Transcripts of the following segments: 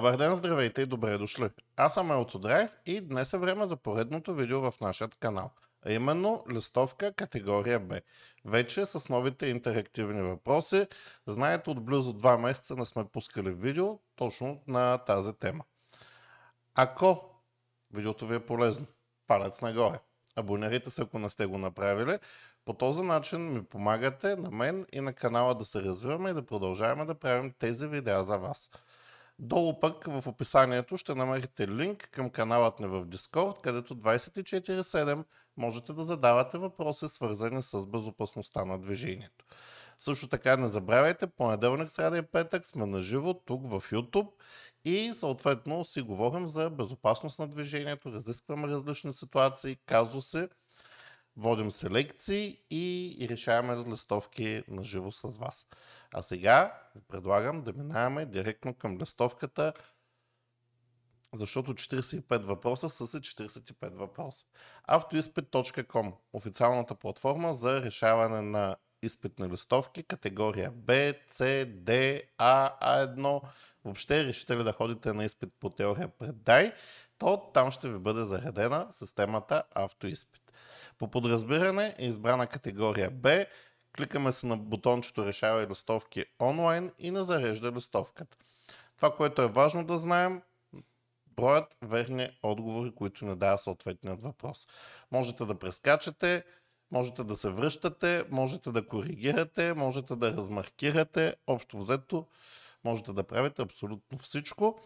Добър ден, здравейте и добре дошли! Аз съм Елто Драйв и днес е време за поредното видео в нашия канал, а именно листовка категория Б. Вече с новите интерактивни въпроси, знаете от близо 2 месеца не сме пускали видео точно на тази тема. Ако видеото ви е полезно, палец нагоре. Абонирайте се, ако не сте го направили. По този начин ми помагате на мен и на канала да се развиваме и да продължаваме да правим тези видеа за вас. Долу пък в описанието ще намерите линк към каналът ни в Discord, където 24-7 можете да задавате въпроси, свързани с безопасността на движението. Също така не забравяйте, понеделник, среда и петък сме на живо тук в YouTube и съответно си говорим за безопасност на движението, разискваме различни ситуации, казуси – водим се лекции и решаваме листовки на живо с вас. А сега ви предлагам да минаваме директно към листовката, защото 45 въпроса са се 45 въпроса. Автоизпит.com официалната платформа за решаване на изпитни листовки, категория B, C, D, A, A1. Въобще решите ли да ходите на изпит по теория Преддай, то там ще ви бъде заредена системата автоизпит. По подразбиране е избрана категория B, кликаме се на бутончето Решавай листовки онлайн и не зарежда листовката. Това, което е важно да знаем, броят верни отговори, които не дава съответният въпрос. Можете да прескачате, можете да се връщате, можете да коригирате, можете да размаркирате, общо взето можете да правите абсолютно всичко,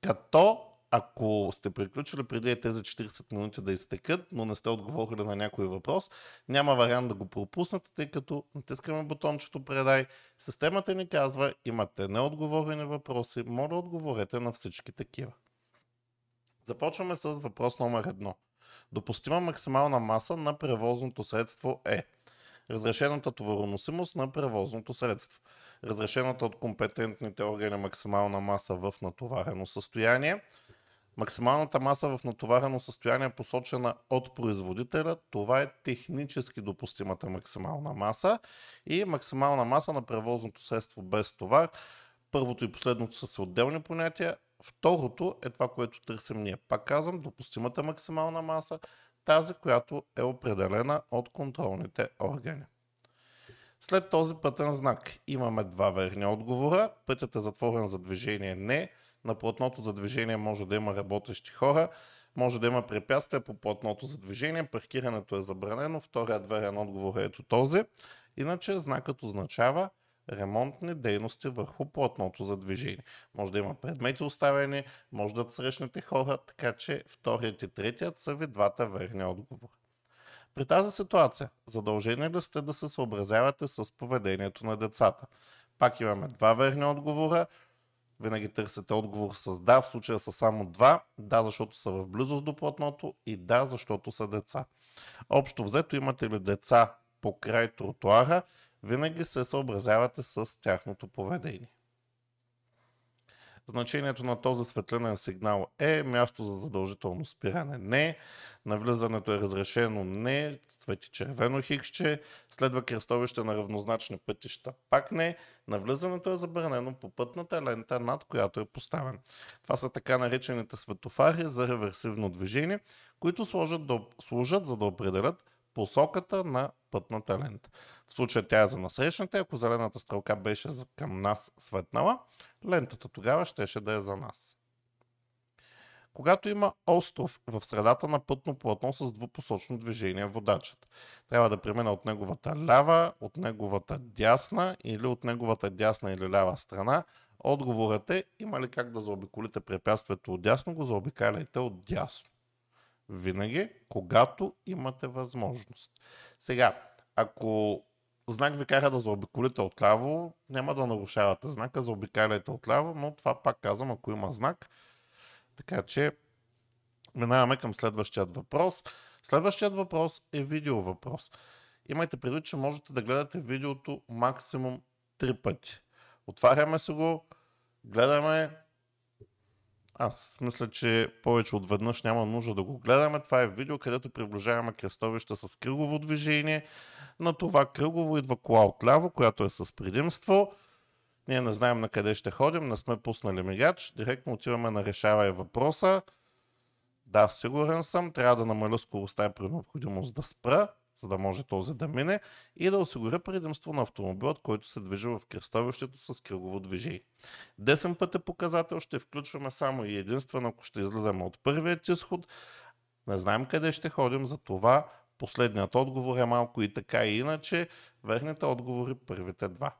като ако сте приключили преди е тези 40 минути да изтекат, но не сте отговорили на някой въпрос, няма вариант да го пропуснете, тъй като натискаме бутончето предай. Системата ни казва, имате неотговорени въпроси, моля отговорете на всички такива. Започваме с въпрос номер едно. Допустима максимална маса на превозното средство е разрешената товароносимост на превозното средство, разрешената от компетентните органи максимална маса в натоварено състояние – Максималната маса в натоварено състояние посочена от производителя. Това е технически допустимата максимална маса и максимална маса на превозното средство без товар. Първото и последното са се отделни понятия. Второто е това, което търсим ние. Пак казвам, допустимата максимална маса, тази, която е определена от контролните органи. След този пътен знак имаме два верни отговора. Пътят е затворен за движение не, на платното за движение може да има работещи хора, може да има препятствия по платното за движение, паркирането е забранено, втория дверен отговор е ето този. Иначе знакът означава ремонтни дейности върху платното за движение. Може да има предмети оставени, може да срещнете хора, така че вторият и третият са ви двата верни отговора. При тази ситуация задължение ли сте да се съобразявате с поведението на децата? Пак имаме два верни отговора – винаги търсите отговор с да, в случая са само два, да, защото са в близост до платното и да, защото са деца. Общо взето имате ли деца по край, тротуара, винаги се съобразявате с тяхното поведение. Значението на този светлинен сигнал е място за задължително спиране. Не. Навлизането е разрешено. Не. Свети червено хикше. Следва кръстовище на равнозначни пътища. Пак не. Навлизането е забранено по пътната лента, над която е поставен. Това са така наречените светофари за реверсивно движение, които служат, да, служат за да определят посоката на пътната лента. В случая тя е за насрещната, ако зелената стрелка беше към нас светнала, лентата тогава щеше да е за нас. Когато има остров в средата на пътно платно с двупосочно движение, водачът трябва да премина от неговата лява, от неговата дясна или от неговата дясна или лява страна. Отговорът е, има ли как да заобиколите препятствието от дясно, го заобикаляйте от дясно. Винаги, когато имате възможност. Сега, ако знак ви кара да заобиколите отляво, няма да нарушавате знака, заобикаляйте отляво, но това пак казвам, ако има знак. Така че минаваме към следващият въпрос. Следващият въпрос е видео въпрос. Имайте предвид, че можете да гледате видеото максимум 3 пъти. Отваряме се го, гледаме, аз мисля, че повече от веднъж няма нужда да го гледаме. Това е видео, където приближаваме кръстовища с кръгово движение. На това кръгово идва кола отляво, която е с предимство. Ние не знаем на къде ще ходим, не сме пуснали мигач. Директно отиваме на решавай въпроса. Да, сигурен съм, трябва да намаля скоростта е при необходимост да спра за да може този да мине и да осигуря предимство на автомобилът, който се движи в кръстовището с кръгово движение. Десен път е показател, ще включваме само и единствено, ако ще излизаме от първият изход. Не знаем къде ще ходим, за това последният отговор е малко и така и иначе. Верните отговори първите два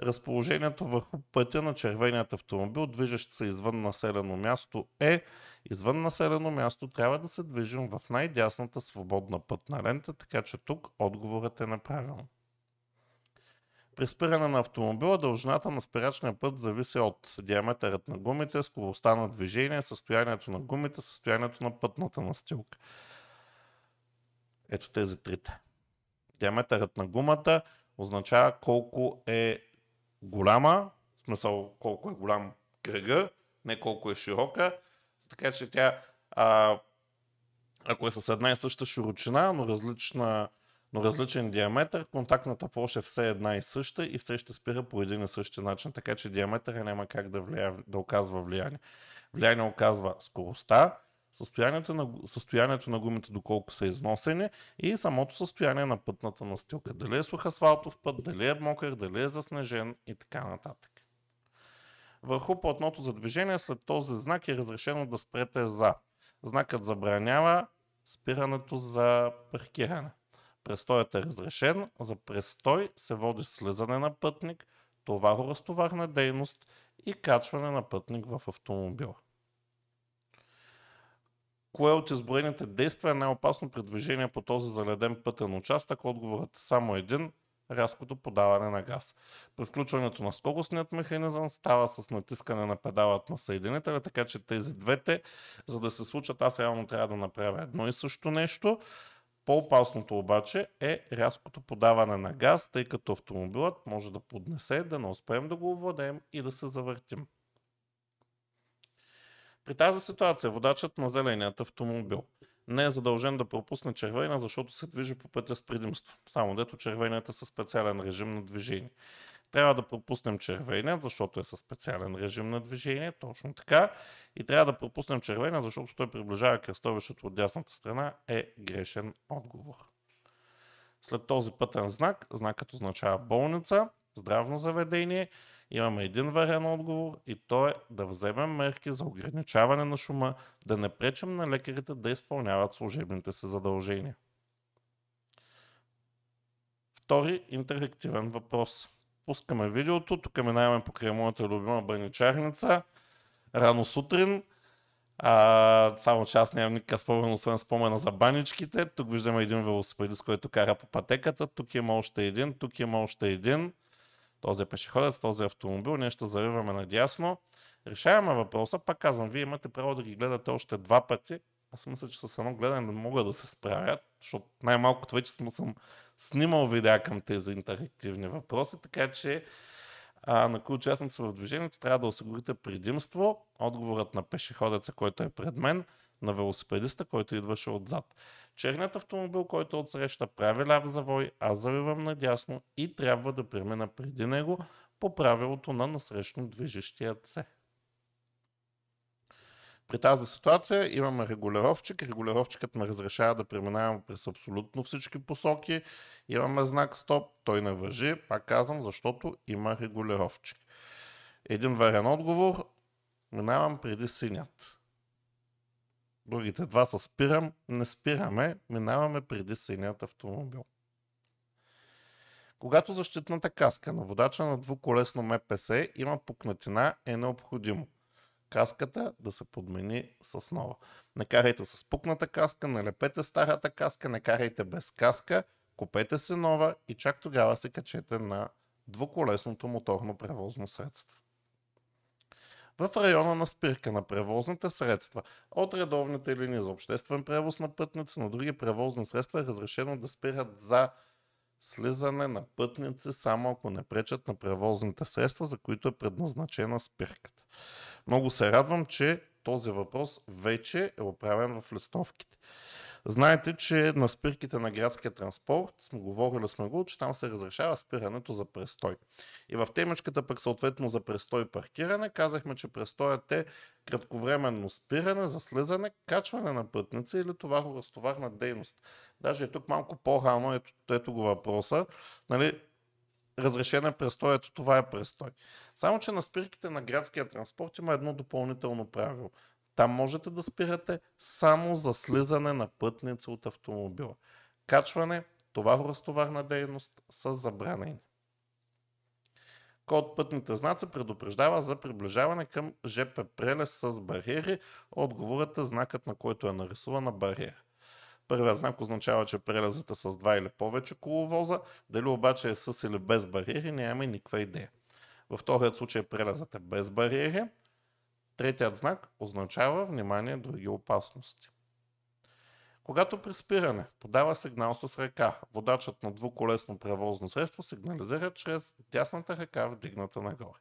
разположението върху пътя на червеният автомобил, движещ се извън населено място е Извън населено място трябва да се движим в най-дясната свободна пътна лента, така че тук отговорът е направен. При спиране на автомобила дължината на спирачния път зависи от диаметърът на гумите, скоростта на движение, състоянието на гумите, състоянието на пътната настилка. Ето тези трите. Диаметърът на гумата означава колко е голяма, в смисъл колко е голям кръга, не колко е широка, така че тя, а, ако е с една и съща широчина, но, различна, но различен диаметър, контактната площ е все една и съща и все ще спира по един и същи начин, така че диаметъра няма как да, влия, да оказва влияние. Влияние оказва скоростта, състоянието на, състоянието на гумите, доколко са износени и самото състояние на пътната настилка. Дали е сух асфалтов път, дали е мокър, дали е заснежен и така нататък. Върху платното за движение след този знак е разрешено да спрете за. Знакът забранява спирането за паркиране. Престоят е разрешен. За престой се води слизане на пътник, товаро-разтоварна дейност и качване на пътник в автомобила. Кое от изброените действия е най-опасно при движение по този заледен пътен участък? Отговорът е само един рязкото подаване на газ. При включването на скоростният механизъм става с натискане на педалът на съединителя, така че тези двете, за да се случат, аз реално трябва да направя едно и също нещо. По-опасното обаче е рязкото подаване на газ, тъй като автомобилът може да поднесе, да не успеем да го овладеем и да се завъртим. При тази ситуация водачът на зеленият автомобил – не е задължен да пропусне червена, защото се движи по пътя с предимство. Само дето червената е са специален режим на движение. Трябва да пропуснем червения, защото е със специален режим на движение, точно така. И трябва да пропуснем червения, защото той приближава кръстовището от дясната страна, е грешен отговор. След този пътен знак, знакът означава болница, здравно заведение – Имаме един варен отговор и то е да вземем мерки за ограничаване на шума, да не пречим на лекарите да изпълняват служебните си задължения. Втори интерактивен въпрос. Пускаме видеото, тук минаваме покрай моята любима баничарница. Рано сутрин, а, само че аз нямам никакъв спомен, освен спомена за баничките. Тук виждаме един велосипедист, който кара по пътеката. Тук има още един, тук има още един този е пешеходец, този е автомобил, ние ще завиваме надясно. Решаваме въпроса, пак казвам, вие имате право да ги гледате още два пъти. Аз мисля, че с едно гледане не мога да се справят, защото най-малкото вече съм снимал видеа към тези интерактивни въпроси, така че а, на кои участници в движението трябва да осигурите предимство. Отговорът на пешеходеца, който е пред мен – на велосипедиста, който идваше отзад. Черният автомобил, който отсреща, прави ляв завой, аз завивам надясно и трябва да премина преди него по правилото на насрещно движещият се. При тази ситуация имаме регулировчик. Регулировчикът ме разрешава да преминавам през абсолютно всички посоки. Имаме знак стоп, той не въжи, пак казвам, защото има регулировчик. Един варен отговор, минавам преди синят. Другите два са спирам, не спираме, минаваме преди синият автомобил. Когато защитната каска на водача на двуколесно МПС има пукнатина, е необходимо каската да се подмени с нова. Не карайте с пукната каска, налепете старата каска, не карайте без каска, купете се нова и чак тогава се качете на двуколесното моторно превозно средство в района на спирка на превозните средства. От редовните линии за обществен превоз на пътници на други превозни средства е разрешено да спират за слизане на пътници, само ако не пречат на превозните средства, за които е предназначена спирката. Много се радвам, че този въпрос вече е оправен в листовките. Знаете, че на спирките на градския транспорт, сме говорили сме го, че там се разрешава спирането за престой. И в темичката пък съответно за престой паркиране казахме, че престоят е кратковременно спиране, заслизане, качване на пътници или това разтоварна дейност. Даже и тук малко по-рано, ето, ето го въпроса, нали, разрешен е престой, ето това е престой. Само, че на спирките на градския транспорт има едно допълнително правило – там можете да спирате само за слизане на пътници от автомобила. Качване, това разтоварна дейност са забранени. Код пътните знаци предупреждава за приближаване към ЖП прелез с бариери. Отговорът е знакът, на който е нарисувана бариера. Първият знак означава, че прелезът е с два или повече коловоза, дали обаче е с или без бариери, нямаме никаква идея. Във вторият случай прелезът е без бариери. Третият знак означава внимание други опасности. Когато при спиране подава сигнал с ръка, водачът на двуколесно превозно средство сигнализира чрез дясната ръка вдигната нагоре.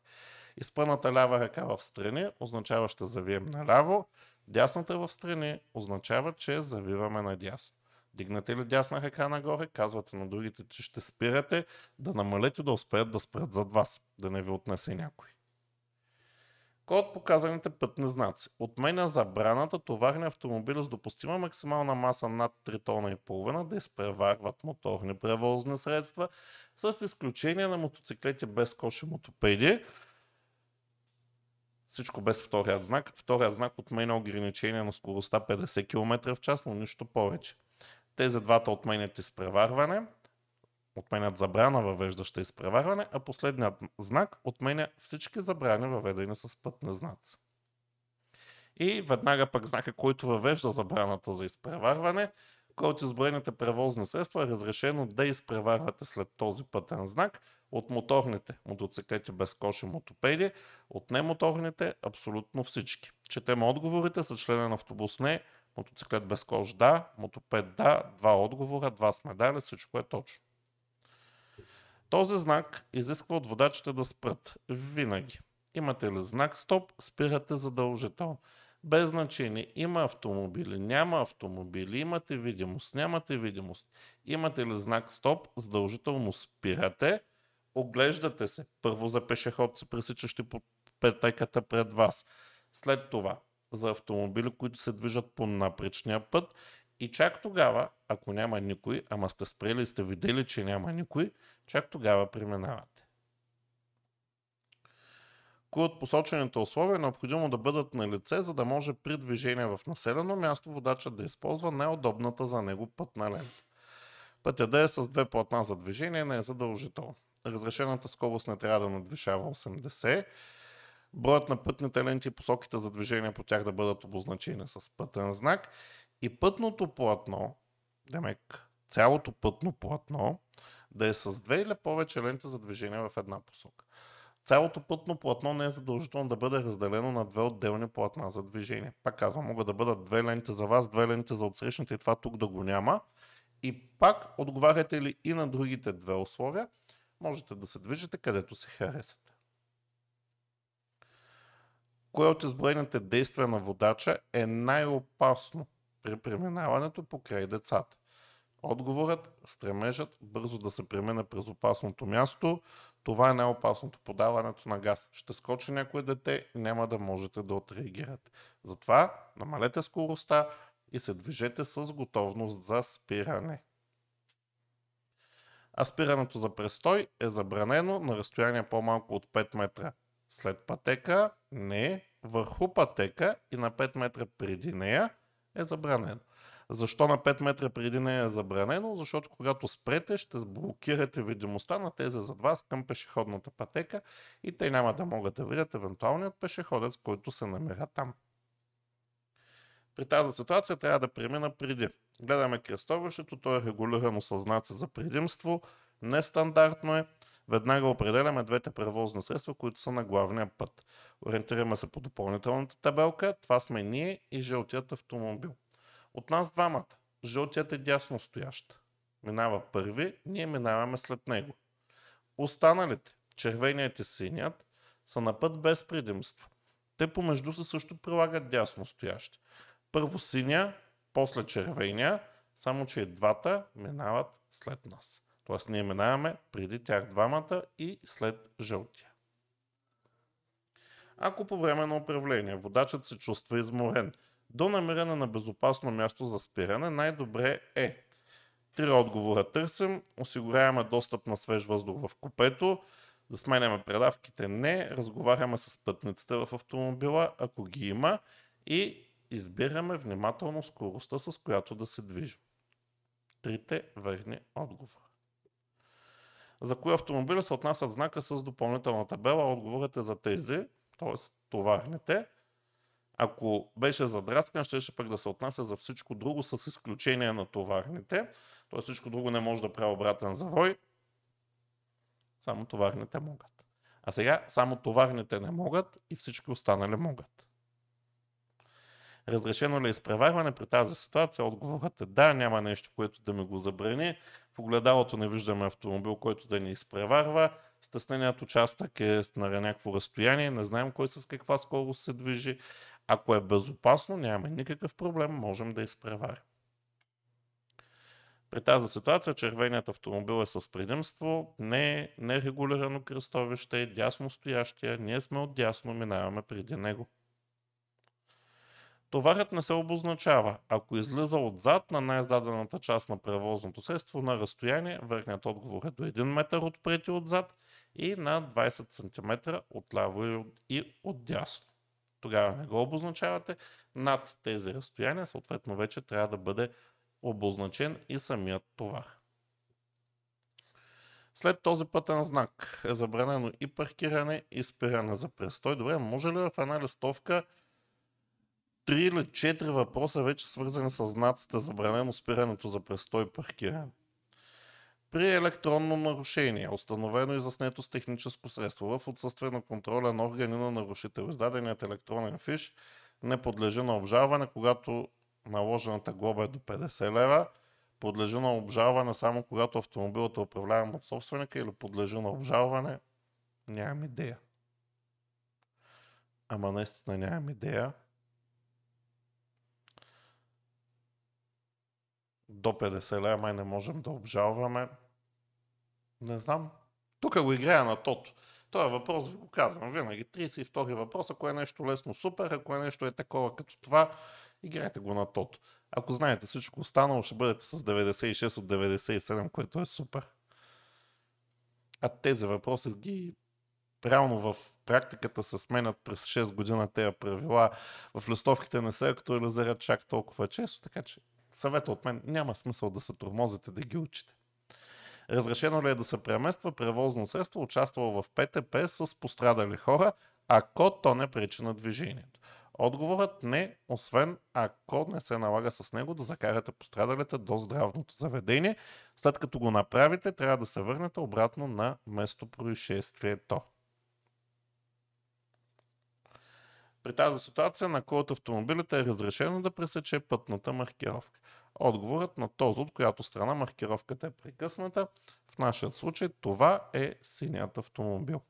Изпъната лява ръка в страни означава ще завием наляво, дясната в страни означава, че завиваме надясно. Дигнете ли дясна ръка нагоре, казвате на другите, че ще спирате, да намалете да успеят да спрат зад вас, да не ви отнесе някой от показаните пътни знаци. Отменя забраната товарни автомобили с допустима максимална маса над 3 тона и половина да изпреварват моторни превозни средства, с изключение на мотоциклети без коши мотопеди. Всичко без вторият знак. Вторият знак отменя ограничение на скоростта 50 км в час, но нищо повече. Тези двата отменят изпреварване отменят забрана въвеждаща изпреварване, а последният знак отменя всички забрани въведени с пътни знаци. И веднага пък знака, който въвежда забраната за изпреварване, който изброените превозни средства е разрешено да изпреварвате след този пътен знак от моторните мотоциклети без коши мотопеди, от немоторните абсолютно всички. Четем отговорите са члена автобус не, мотоциклет без кош да, мотопед да, два отговора, два сме дали, всичко е точно. Този знак изисква от водачите да спрат. Винаги. Имате ли знак стоп, спирате задължително. Без значение има автомобили, няма автомобили, имате видимост, нямате видимост. Имате ли знак стоп, задължително спирате, оглеждате се. Първо за пешеходци, пресичащи по пътеката пред вас. След това за автомобили, които се движат по напречния път и чак тогава, ако няма никой, ама сте спрели и сте видели, че няма никой, чак тогава преминавате. Кои от посочените условия е необходимо да бъдат на лице, за да може при движение в населено място водачът да използва най-удобната за него пътна лента. Пътя да е с две платна за движение не е задължително. Разрешената скорост не трябва да надвишава 80. Броят на пътните ленти и посоките за движение по тях да бъдат обозначени с пътен знак и пътното платно, демек, цялото пътно платно, да е с две или повече ленти за движение в една посока. Цялото пътно платно не е задължително да бъде разделено на две отделни платна за движение. Пак казвам, могат да бъдат две ленти за вас, две ленти за отсрещните и това тук да го няма. И пак отговаряте ли и на другите две условия, можете да се движите където се харесате. Кое от изброените действия на водача е най-опасно при преминаването покрай децата? Отговорът – стремежът бързо да се премине през опасното място. Това е най-опасното подаването на газ. Ще скочи някое дете и няма да можете да отреагирате. Затова намалете скоростта и се движете с готовност за спиране. А спирането за престой е забранено на разстояние по-малко от 5 метра. След пътека, не, върху пътека и на 5 метра преди нея – е забранен. Защо на 5 метра преди не е забранено? Защото когато спрете, ще блокирате видимостта на тези зад вас към пешеходната пътека и те няма да могат да видят евентуалният пешеходец, който се намира там. При тази ситуация трябва да премина преди. Гледаме кръстовището, то е регулирано съзнаци знаци за предимство, нестандартно е, Веднага определяме двете превозни средства, които са на главния път. Ориентираме се по допълнителната табелка. Това сме ние и жълтият автомобил. От нас двамата. Жълтият е дясно стоящ. Минава първи, ние минаваме след него. Останалите, червеният и синият, са на път без предимство. Те помежду се също прилагат дясно стоящи. Първо синя, после червения, само че и двата минават след нас. Тоест ние минаваме преди тях двамата и след жълтия. Ако по време на управление водачът се чувства изморен до намиране на безопасно място за спиране, най-добре е Три отговора търсим, осигуряваме достъп на свеж въздух в купето, да сменяме предавките не, разговаряме с пътниците в автомобила, ако ги има и избираме внимателно скоростта, с която да се движим. Трите верни отговора за кои автомобили се отнасят знака с допълнителна табела. Отговорът е за тези, т.е. товарните. Е, Ако беше задраскан, ще, ще пък да се отнася за всичко друго с изключение на товарните. Т.е. всичко друго не може да прави обратен завой. Само товарните могат. А сега само товарните не могат и всички останали могат. Разрешено ли е изпреварване при тази ситуация? Отговорът е да, няма нещо, което да ми го забрани. В огледалото не виждаме автомобил, който да ни изпреварва. Стесненият участък е на някакво разстояние, не знаем кой с каква скорост се движи. Ако е безопасно, нямаме никакъв проблем, можем да изпреварим. При тази ситуация червеният автомобил е с предимство, не е нерегулирано кръстовище, дясно стоящия, ние сме от дясно, минаваме преди него. Товарът не се обозначава. Ако излиза отзад на най зададената част на превозното средство на разстояние, верният отговор е до 1 метър отпред и отзад и на 20 см отляво и отдясно. Тогава не го обозначавате. Над тези разстояния, съответно, вече трябва да бъде обозначен и самият товар. След този пътен знак е забранено и паркиране, и спиране за престой. Добре, може ли в една листовка три или четири въпроса вече свързани с знаците забранено спирането за престой паркиране. При електронно нарушение, установено и заснето с техническо средство в отсъствие на контролен орган и на нарушител, издаденият електронен фиш не подлежи на обжалване, когато наложената глоба е до 50 лева, подлежи на обжалване само когато автомобилът е управляван от собственика или подлежи на обжалване, нямам идея. Ама наистина нямам идея. до 50 лева май не можем да обжалваме. Не знам. Тук го играя на тото. е въпрос ви го казвам винаги. 32 въпрос, ако е нещо лесно, супер, ако е нещо е такова като това, играйте го на тото. Ако знаете всичко останало, ще бъдете с 96 от 97, което е супер. А тези въпроси ги реално в практиката се сменят през 6 година тези правила. В листовките не се актуализират чак толкова често, така че съвет от мен, няма смисъл да се тормозите да ги учите. Разрешено ли е да се премества превозно средство, участвало в ПТП с пострадали хора, ако то не пречи на движението? Отговорът не, освен ако не се налага с него да закарате пострадалите до здравното заведение. След като го направите, трябва да се върнете обратно на местопроизшествието. При тази ситуация на кой от автомобилите е разрешено да пресече пътната маркировка? Отговорът на този, от която страна маркировката е прекъсната. В нашия случай това е синият автомобил.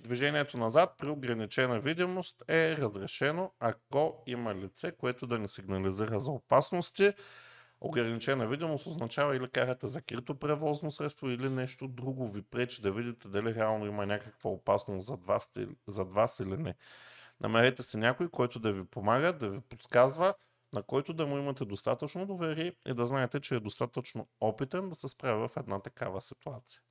Движението назад при ограничена видимост е разрешено, ако има лице, което да ни сигнализира за опасности. Ограничена видимост означава или карате закрито превозно средство или нещо друго ви пречи да видите дали реално има някаква опасност зад вас, зад вас или не. Намерете се някой, който да ви помага, да ви подсказва, на който да му имате достатъчно доверие и да знаете, че е достатъчно опитен да се справя в една такава ситуация.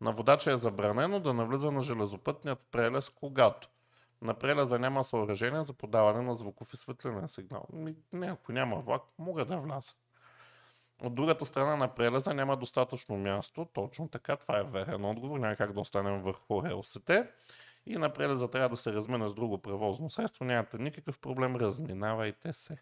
На водача е забранено да навлиза на железопътният прелез, когато на преляза няма съоръжение за подаване на звуков и светлинен сигнал. Не, ако няма влак, мога да вляза. От другата страна на прелеза няма достатъчно място. Точно така, това е верен отговор. Няма как да останем върху релсите. И на прелеза трябва да се размина с друго превозно средство. Нямате никакъв проблем, разминавайте се.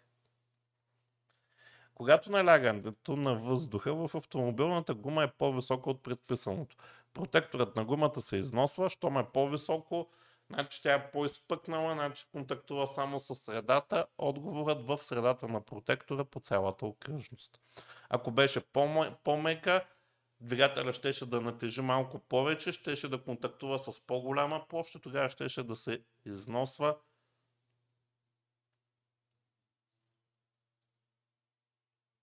Когато налягането на въздуха в автомобилната гума е по-високо от предписаното, протекторът на гумата се износва, щом е по-високо, Значи тя е по-изпъкнала, значи контактува само с средата, отговорът в средата на протектора по цялата окръжност. Ако беше по-мека, двигателя щеше да натежи малко повече, щеше да контактува с по-голяма площ тогава щеше да се износва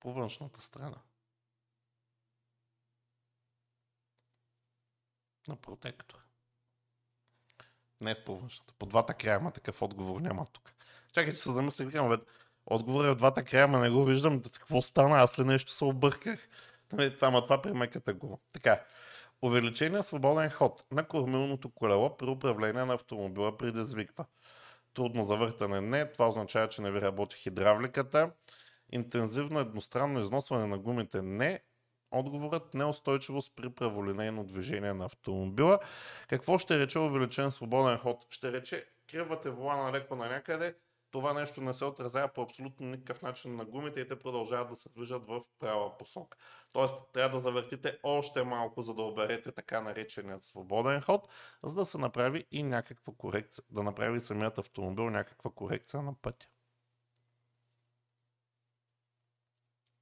по външната страна на протектора. Не е по външната. По двата края има такъв отговор, няма тук. Чакай, че се замислих, викам, бе, отговор е в двата края, ама не го виждам. Какво стана? Аз ли нещо се обърках? Нали, това, ма това при меката гума. Така. Увеличение свободен ход на кормилното колело при управление на автомобила предизвиква. Трудно завъртане не, това означава, че не ви работи хидравликата. Интензивно едностранно износване на гумите не, Отговорът неустойчивост при праволинейно движение на автомобила. Какво ще рече увеличен свободен ход? Ще рече кривате на леко на някъде, това нещо не се отразява по абсолютно никакъв начин на гумите и те продължават да се движат в права посока. Тоест, трябва да завъртите още малко, за да оберете така нареченият свободен ход, за да се направи и някаква корекция, да направи самият автомобил някаква корекция на пътя.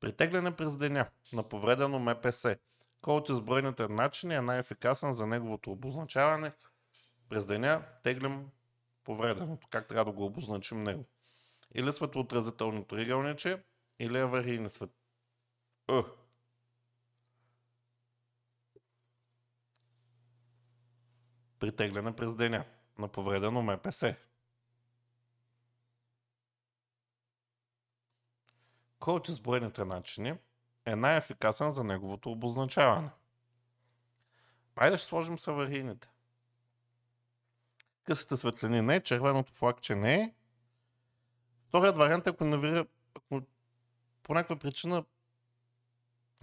Притегляне през деня на повредено МПС, който с начин начини е най-ефикасен за неговото обозначаване. През деня теглим повреденото, как трябва да го обозначим него. Или светлоотразително триъгълниче, или аварийни свет... Притегляне през деня на повредено МПС, Кой от изброените начини е най-ефикасен за неговото обозначаване? Айде ще сложим аварийните. Късите светлини не, червеното флагче не е. Вторият вариант е, ако навира, ако по някаква причина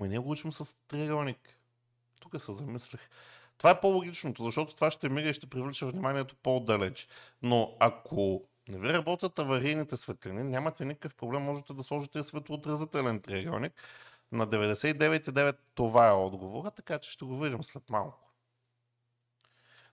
ми не го учим с триъгълник. Тук се замислих. Това е по-логичното, защото това ще мига и ще привлича вниманието по далеч Но ако не ви работят аварийните светлини, нямате никакъв проблем, можете да сложите светлоотразителен триъгълник. На 99,9 това е отговора, така че ще го видим след малко.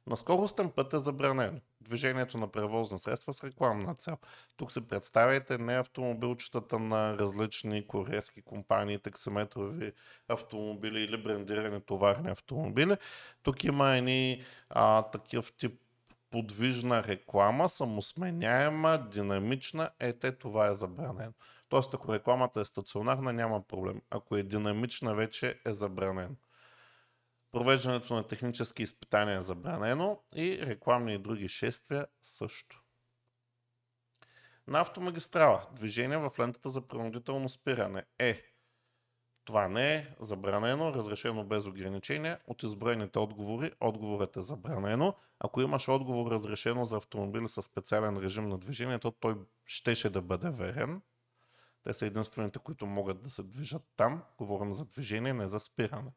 На скоростен път е забранено движението на превозни средства с рекламна цел. Тук се представяйте не автомобилчетата на различни корейски компании, таксиметрови автомобили или брендирани товарни автомобили. Тук има едни а, такъв тип подвижна реклама, самосменяема, динамична, ете това е забранено. Тоест, ако рекламата е стационарна, няма проблем. Ако е динамична, вече е забранено. Провеждането на технически изпитания е забранено и рекламни и други шествия също. На автомагистрала движение в лентата за принудително спиране е това не е забранено, разрешено без ограничения. От изброените отговори, отговорът е забранено. Ако имаш отговор разрешено за автомобили със специален режим на движение, то той щеше да бъде верен. Те са единствените, които могат да се движат там. Говорим за движение, не за спиране.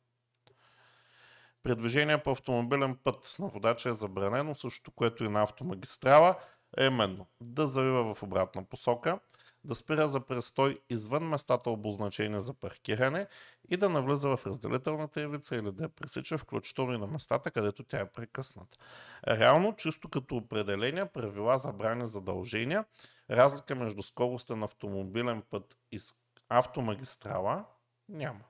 При движение по автомобилен път на водача е забранено, същото което и на автомагистрала, е именно да завива в обратна посока – да спира за престой извън местата обозначени за паркиране и да навлиза в разделителната явица или да я пресича включително и на местата, където тя е прекъсната. Реално, чисто като определение, правила забрани задължения, разлика между скоростта на автомобилен път и автомагистрала няма.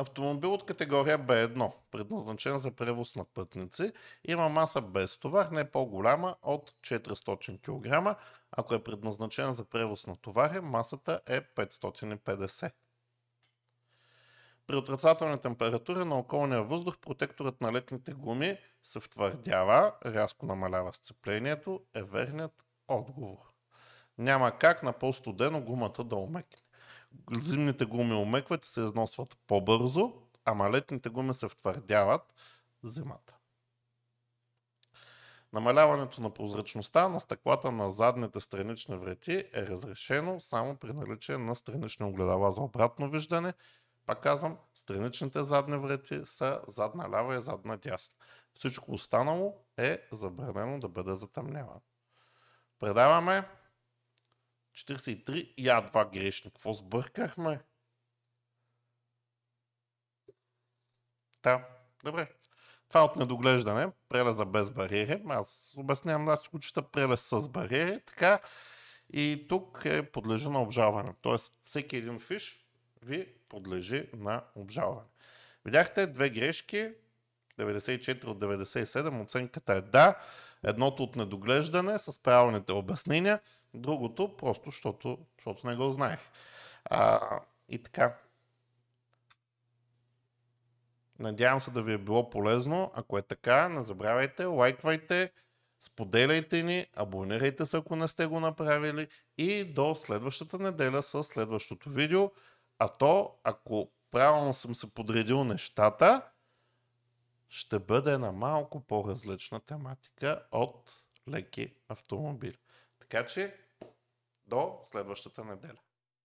Автомобил от категория B1, предназначен за превоз на пътници, има маса без товар, не по-голяма от 400 кг. Ако е предназначен за превоз на товари, масата е 550 при отрицателна температура на околния въздух протекторът на летните гуми се втвърдява, рязко намалява сцеплението, е верният отговор. Няма как на по-студено гумата да омекне. Зимните гуми умекват и се износват по-бързо, ама летните гуми се втвърдяват зимата. Намаляването на прозрачността на стъклата на задните странични врати е разрешено само при наличие на странични огледала за обратно виждане. Пак казвам, страничните задни врати са задна лява и задна дясна. Всичко останало е забранено да бъде затъмнявано. Предаваме 43 и А2 грешни. Какво сбъркахме? Да, добре. Това е от недоглеждане. Прелеза без бариери. Аз обяснявам, аз го прелез с бариери. Така. И тук е подлежи на обжалване. Тоест всеки един фиш ви подлежи на обжалване. Видяхте две грешки. 94 от 97. Оценката е да. Едното от недоглеждане с правилните обяснения, другото просто, защото, защото не го знаех. А, и така. Надявам се да ви е било полезно. Ако е така, не забравяйте, лайквайте, споделяйте ни, абонирайте се, ако не сте го направили и до следващата неделя с следващото видео. А то, ако правилно съм се подредил нещата, ще бъде на малко по-различна тематика от леки автомобили. Така че до следващата неделя.